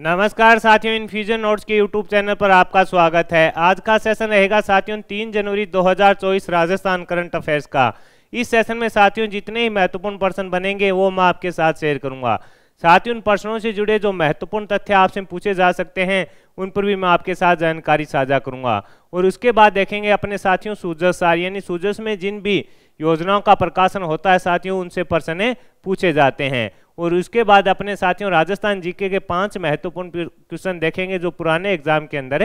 नमस्कार साथियों infusion notes के यूट्यूब चैनल पर आपका स्वागत है आज का सेशन रहेगा साथियों 3 जनवरी 2024 राजस्थान करंट अफेयर्स का इस सेशन में साथियों जितने ही महत्वपूर्ण प्रश्न बनेंगे वो मैं आपके साथ शेयर करूंगा साथियों उन प्रश्नों से जुड़े जो महत्वपूर्ण तथ्य आपसे पूछे जा सकते हैं उन पर भी मैं आपके साथ जानकारी साझा करूंगा और उसके बाद देखेंगे अपने साथियों सूजस सार यानी सूजस में जिन भी योजनाओं का प्रकाशन होता है साथियों उनसे प्रश्न पूछे जाते हैं और उसके बाद अपने साथियों राजस्थान जीके के पांच महत्वपूर्ण क्वेश्चन देखेंगे जो पुराने एग्जाम के अंदर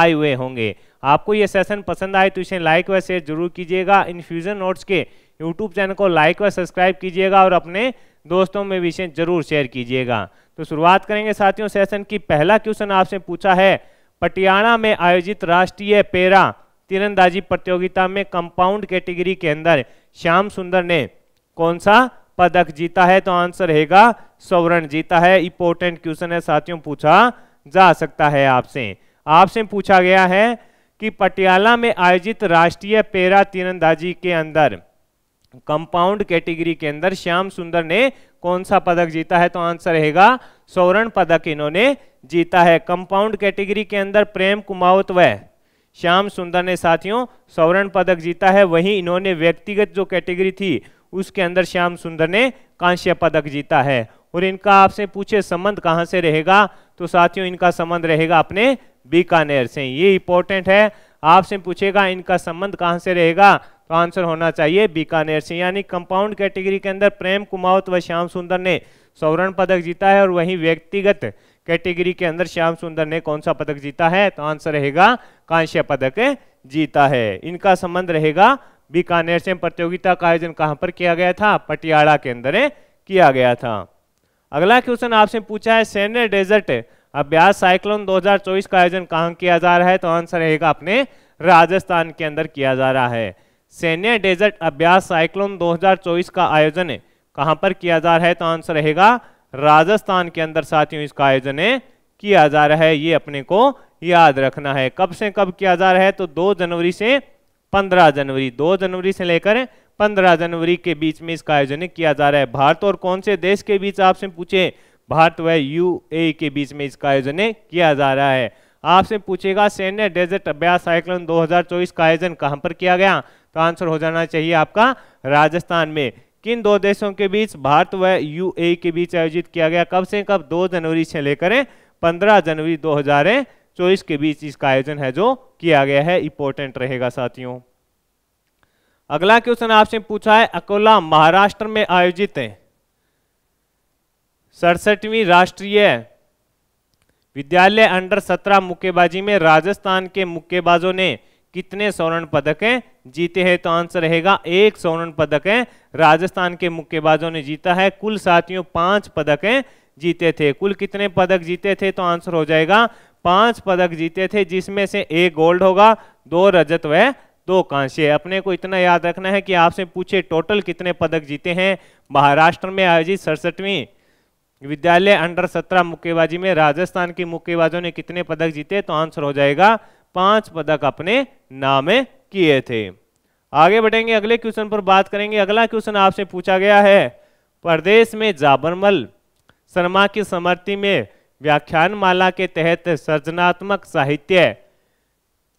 आए हुए होंगे आपको ये सेशन पसंद आए तो इसे लाइक व शेयर जरूर कीजिएगा इन्फ्यूजन नोट्स के यूट्यूब चैनल को लाइक व सब्सक्राइब कीजिएगा और अपने दोस्तों में विषय जरूर शेयर कीजिएगा तो शुरुआत करेंगे साथियों सेशन की पहला क्वेश्चन आपसे पूछा है पटियाला में आयोजित राष्ट्रीय पेरा तीरंदाजी प्रतियोगिता में कंपाउंड कैटेगरी के अंदर श्याम सुंदर ने कौन सा पदक जीता है तो आंसर रहेगा सवर्ण जीता है इंपोर्टेंट क्वेश्चन है साथियों पूछा जा सकता है आपसे आपसे पूछा गया है कि पटियाला में आयोजित राष्ट्रीय पेरा तीरंदाजी के अंदर कंपाउंड कैटेगरी के अंदर श्याम सुंदर ने कौन सा पदक जीता है तो आंसर रहेगा स्वर्ण पदक इन्होंने जीता है कंपाउंड कैटेगरी के अंदर प्रेम कुमावत व श्याम सुंदर ने साथियों स्वर्ण पदक जीता है वहीं इन्होंने व्यक्तिगत जो कैटेगरी थी उसके अंदर श्याम सुंदर ने कांस्य पदक जीता है और इनका आपसे पूछे संबंध कहाँ से रहेगा तो साथियों इनका संबंध रहेगा अपने बीकानेर से ये इंपॉर्टेंट है आपसे पूछेगा इनका संबंध कहाँ से रहेगा तो आंसर होना चाहिए बीकानेर से यानी कंपाउंड कैटेगरी के अंदर प्रेम कुमावत व श्याम सुंदर ने स्वर्ण पदक जीता है और वहीं व्यक्तिगत कैटेगरी के अंदर श्याम सुंदर ने कौन सा पदक जीता है तो आंसर रहेगा कांस्य पदक जीता है इनका संबंध रहेगा बीकानेर से प्रतियोगिता का आयोजन कहां पर किया गया था पटियाला के अंदर किया गया था अगला क्वेश्चन आपसे पूछा है सैन्य डेजर्ट अभ्यास साइक्लोन 2024 का आयोजन कहां किया जा रहा है तो आंसर रहेगा अपने राजस्थान के अंदर किया जा रहा है सैन्य डेजर्ट अभ्यास साइक्लोन 2024 का आयोजन कहां पर किया जा रहा है तो आंसर रहेगा राजस्थान के अंदर साथियों इसका आयोजन किया जा रहा है ये अपने को याद रखना है कब से कब किया जा रहा है तो दो जनवरी से 15 जनवरी 2 जनवरी से लेकर 15 जनवरी के बीच में इसका आयोजन किया जा रहा है भारत और कौन से देश के बीच आपसे पूछे भारत व यू के बीच में इसका आयोजन किया जा रहा है आपसे पूछेगा सैन्य डेजर्ट अभ्यास साइक्लोन 2024 का आयोजन कहां पर किया गया तो आंसर हो जाना चाहिए आपका राजस्थान में किन दो देशों के बीच भारत व यू के बीच आयोजित किया गया कब से कब 2 जनवरी से लेकर 15 जनवरी 24 तो के बीच इसका आयोजन है जो किया गया है इंपॉर्टेंट रहेगा साथियों अगला क्वेश्चन आपसे पूछा है अकोला महाराष्ट्र में आयोजित है सड़सठवीं राष्ट्रीय विद्यालय अंडर सत्रह मुक्केबाजी में राजस्थान के मुक्केबाजों ने कितने स्वर्ण पदक हैं जीते हैं तो आंसर रहेगा एक स्वर्ण पदक है राजस्थान के मुक्केबाजों ने जीता है कुल साथियों पांच पदक हैं जीते थे कुल कितने पदक जीते थे तो आंसर हो जाएगा पांच पदक जीते थे जिसमें से एक गोल्ड होगा दो रजत व दो कांस्य अपने को इतना याद रखना है कि आपसे पूछे टोटल कितने पदक जीते हैं महाराष्ट्र में आयोजित सड़सठवीं विद्यालय अंडर सत्रह मुक्केबाजी में राजस्थान के मुक्केबाजों ने कितने पदक जीते तो आंसर हो जाएगा पांच पदक अपने नाम किए थे आगे बढ़ेंगे अगले क्वेश्चन पर बात करेंगे अगला क्वेश्चन आपसे पूछा गया है प्रदेश में जाबरमल शर्मा की समर्थि में व्याख्यान माला के तहत सृजनात्मक साहित्य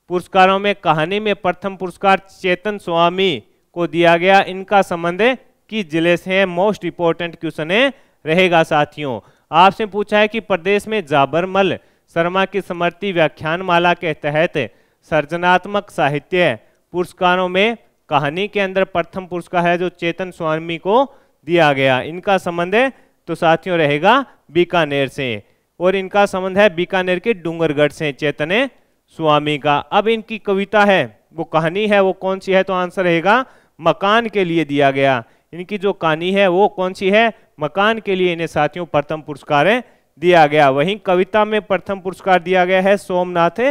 पुरस्कारों में कहानी में प्रथम पुरस्कार चेतन स्वामी को दिया गया इनका संबंध किस जिले से है मोस्ट इंपोर्टेंट क्वेश्चन है रहेगा साथियों आपसे पूछा है कि प्रदेश में जाबरमल शर्मा की समर्थि व्याख्यान माला के तहत सृजनात्मक साहित्य पुरस्कारों में कहानी के अंदर प्रथम पुरस्कार है जो चेतन स्वामी को दिया गया इनका संबंध तो साथियों रहेगा बीकानेर से और इनका संबंध है बीकानेर के डूंगरगढ़ से चेतने स्वामी का अब इनकी कविता है वो कहानी है वो कौन सी है तो आंसर रहेगा मकान के लिए दिया गया इनकी जो कहानी है वो कौन सी है मकान के लिए इन्हें साथियों प्रथम पुरस्कार दिया गया वहीं कविता में प्रथम पुरस्कार दिया गया है सोमनाथ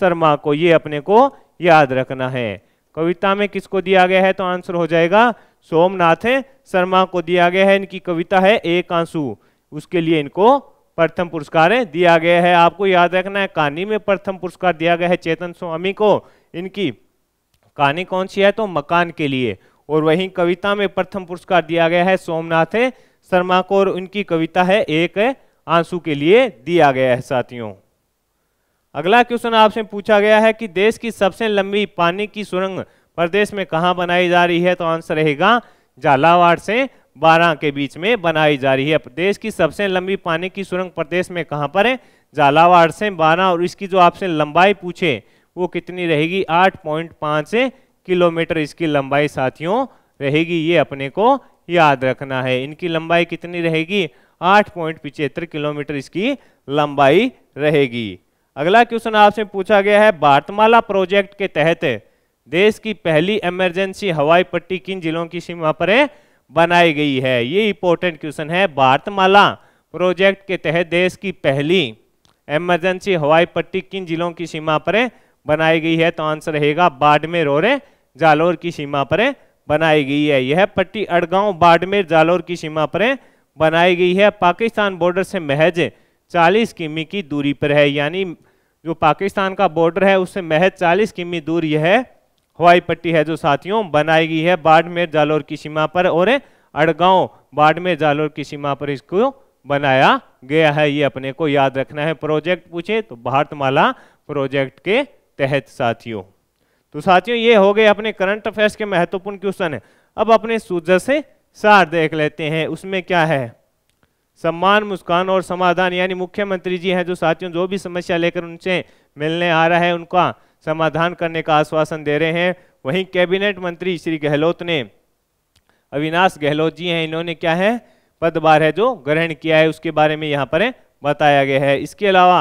शर्मा को ये अपने को याद रखना है कविता में किसको दिया गया है तो आंसर हो जाएगा सोमनाथ शर्मा को दिया गया है इनकी कविता है एक आंसू उसके लिए इनको प्रथम पुरस्कार दिया गया है आपको याद रखना है कहानी में प्रथम पुरस्कार दिया गया है चेतन स्वामी को इनकी कहानी कौन सी है तो मकान के लिए और वहीं कविता में प्रथम पुरस्कार दिया गया है सोमनाथ शर्मा को और उनकी कविता है एक आंसू के लिए दिया गया है साथियों अगला क्वेश्चन आपसे पूछा गया है कि देश की सबसे लंबी पानी की सुरंग प्रदेश में कहाँ बनाई जा रही है तो आंसर रहेगा झालावाड़ से बारह के बीच में बनाई जा रही है देश की सबसे लंबी पानी की सुरंग प्रदेश में कहाँ पर है झालावाड़ से बारह और इसकी जो आपसे लंबाई पूछे वो कितनी रहेगी आठ पॉइंट पाँच किलोमीटर इसकी लंबाई साथियों रहेगी ये अपने को याद रखना है इनकी लंबाई कितनी रहेगी आठ पॉइंट पिचहत्तर किलोमीटर इसकी लंबाई रहेगी अगला क्वेश्चन आपसे पूछा गया है भारतमाला प्रोजेक्ट के तहत देश की पहली इमरजेंसी हवाई पट्टी किन जिलों की सीमा पर है बनाई गई है ये इंपॉर्टेंट क्वेश्चन है भारतमाला प्रोजेक्ट के तहत देश की पहली एमरजेंसी हवाई पट्टी किन जिलों की सीमा पर बनाई गई है तो आंसर रहेगा बाड़मेर और जालोर की सीमा पर बनाई गई है यह पट्टी अड़गांव बाड़मेर जालोर की सीमा पर बनाई गई है पाकिस्तान बॉर्डर से महज 40 किमी की दूरी पर है यानी जो पाकिस्तान का बॉर्डर है उससे महज 40 किमी दूर यह हवाई पट्टी है जो साथियों बनाई गई है बाड़मेर जालोर की सीमा पर और अड़गांव बाड़मेर जालोर की सीमा पर इसको बनाया गया है ये अपने को याद रखना है प्रोजेक्ट पूछे तो भारतमाला प्रोजेक्ट के तहत साथियों तो साथियों ये हो गए अपने करंट अफेयर्स के महत्वपूर्ण क्वेश्चन है अब अपने सूर्य से सार देख लेते हैं उसमें क्या है सम्मान मुस्कान और समाधान यानी मुख्यमंत्री जी हैं जो साथियों जो भी समस्या लेकर उनसे मिलने आ रहा है उनका समाधान करने का आश्वासन दे रहे हैं वहीं कैबिनेट मंत्री श्री गहलोत ने अविनाश गहलोत जी हैं इन्होंने क्या है पदभार है जो ग्रहण किया है उसके बारे में यहाँ पर बताया गया है इसके अलावा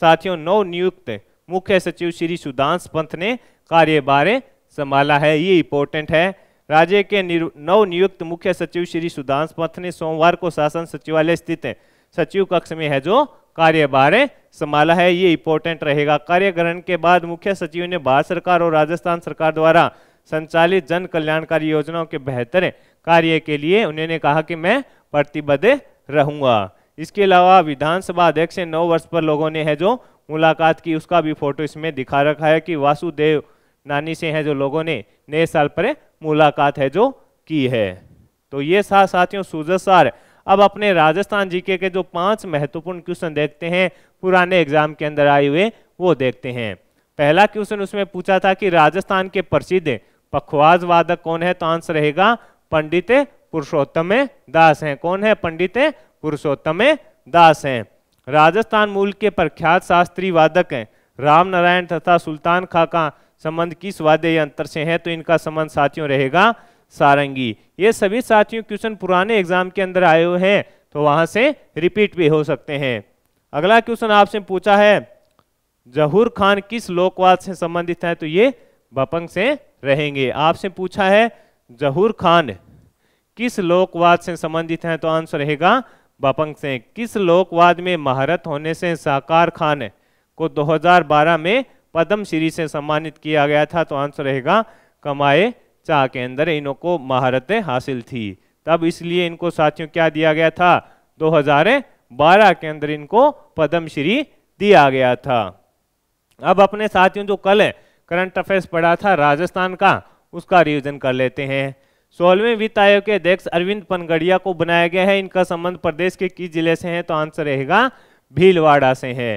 साथियों नव नियुक्त मुख्य सचिव श्री सुधांश पंत ने कार्यभार संभाला है ये इंपॉर्टेंट है राज्य के नव नियुक्त मुख्य सचिव श्री सुधांश पंत ने सोमवार को शासन सचिवालय स्थित सचिव कक्ष में है जो कार्यभार संभाला है ये इंपॉर्टेंट रहेगा कार्य ग्रहण के बाद मुख्य सचिव ने भारत सरकार और राजस्थान सरकार द्वारा संचालित जन कल्याणकारी योजनाओं के बेहतर कार्य के लिए उन्होंने कहा कि मैं प्रतिबद्ध रहूंगा इसके अलावा विधानसभा अध्यक्ष से नौ वर्ष पर लोगों ने है जो मुलाकात की उसका भी फोटो इसमें दिखा रखा है कि वासुदेव नानी से है जो लोगों ने नए साल पर मुलाकात है जो की है तो ये साथ साथियों सूजसार अब अपने राजस्थान जीके के जो पांच महत्वपूर्ण क्वेश्चन देखते हैं पुराने एग्जाम के अंदर आए हुए वो देखते हैं पहला क्वेश्चन उसमें पूछा था कि राजस्थान के प्रसिद्ध पखवाज वादक कौन है तो आंसर रहेगा पंडित पुरुषोत्तम दास हैं कौन है पंडित पुरुषोत्तम दास हैं राजस्थान मूल के प्रख्यात शास्त्री वादक हैं राम नारायण तथा सुल्तान खा का संबंध किस वाद्य यंत्र से है तो इनका संबंध साथियों रहेगा सारंगी ये सभी साथियों क्वेश्चन पुराने एग्जाम के अंदर आए हुए हैं तो वहां से रिपीट भी हो सकते हैं अगला क्वेश्चन आपसे पूछा है जहूर खान किस लोकवाद से संबंधित है तो ये बपंग से रहेंगे आपसे पूछा है जहूर खान किस लोकवाद से संबंधित है तो आंसर रहेगा बपंग से किस लोकवाद में महारत होने से साकार खान को 2012 में पद्म श्री से सम्मानित किया गया था तो आंसर रहेगा कमाए चाह के अंदर इनों को महारतें हासिल थी तब इसलिए इनको साथियों क्या दिया गया था 2012 के अंदर इनको पद्मश्री दिया गया था अब अपने साथियों जो कल करंट अफेयर्स पढ़ा था राजस्थान का उसका रिविजन कर लेते हैं सोलहवें वित्त आयोग के अध्यक्ष अरविंद पनगड़िया को बनाया गया है इनका संबंध प्रदेश के किस जिले से है तो आंसर रहेगा भीलवाड़ा से है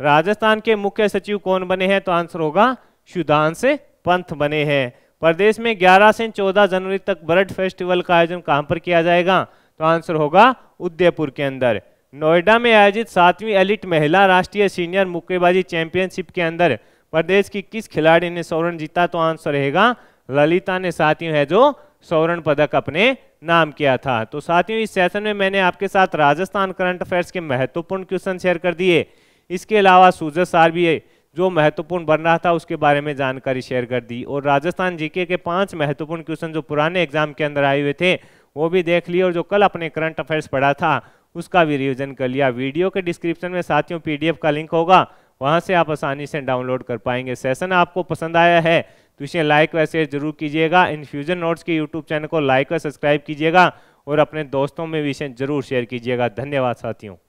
राजस्थान के मुख्य सचिव कौन बने हैं तो आंसर होगा सुधांश पंथ बने हैं प्रदेश में 11 से 14 जनवरी तक बर्ड फेस्टिवल का आयोजन कहां पर किया जाएगा तो आंसर होगा उदयपुर के अंदर नोएडा में आयोजित सातवीं एलिट महिला राष्ट्रीय सीनियर मुक्केबाजी चैंपियनशिप के अंदर प्रदेश की किस खिलाड़ी ने स्वर्ण जीता तो आंसर रहेगा ललिता ने साथियों है जो स्वर्ण पदक अपने नाम किया था तो साथियों इस सेशन में मैंने आपके साथ राजस्थान करंट अफेयर्स के महत्वपूर्ण क्वेश्चन शेयर कर दिए इसके अलावा सूजस है जो महत्वपूर्ण बन रहा था उसके बारे में जानकारी शेयर कर दी और राजस्थान जीके के पांच महत्वपूर्ण क्वेश्चन जो पुराने एग्जाम के अंदर आए हुए थे वो भी देख लिए और जो कल अपने करंट अफेयर्स पढ़ा था उसका भी रिविजन कर लिया वीडियो के डिस्क्रिप्शन में साथियों पीडीएफ का लिंक होगा वहां से आप आसानी से डाउनलोड कर पाएंगे सेशन आपको पसंद आया है तो इसे लाइक व शेयर जरूर कीजिएगा इन्फ्यूजन नोट्स के यूट्यूब चैनल को लाइक व सब्सक्राइब कीजिएगा और अपने दोस्तों में भी इसे जरूर शेयर कीजिएगा धन्यवाद साथियों